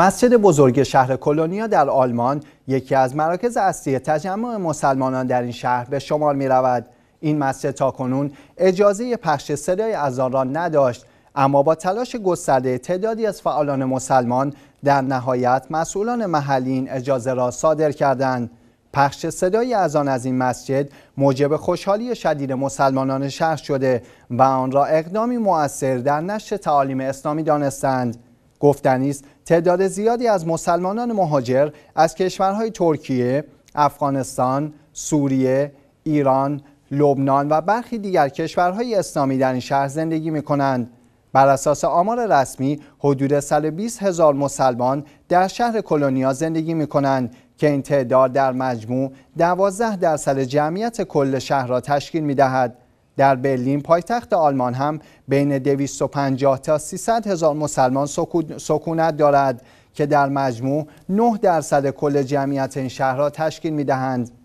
مسجد بزرگ شهر کلونیا در آلمان یکی از مراکز اصلی تجمع مسلمانان در این شهر به شمار می رود. این مسجد کنون اجازه پخش صدای اذان را نداشت اما با تلاش گسترده تعدادی از فعالان مسلمان در نهایت مسئولان محلی این اجازه را صادر کردند پخش صدای اذان از این مسجد موجب خوشحالی شدید مسلمانان شهر شده و آن را اقدامی مؤثر در نشر تعالیم اسلامی دانستند گفتنی است تعداد زیادی از مسلمانان مهاجر از کشورهای ترکیه، افغانستان، سوریه، ایران، لبنان و برخی دیگر کشورهای اسلامی در این شهر زندگی می کنند. بر اساس آمار رسمی حدود 120 هزار مسلمان در شهر کلونیا زندگی می کنند که این تعداد در مجموع 12 درصد جمعیت کل شهر را تشکیل می دهد. در برلین پایتخت آلمان هم بین 250 تا 300 هزار مسلمان سکونت دارد که در مجموع 9 درصد کل جمعیت این شهرها تشکیل می دهند.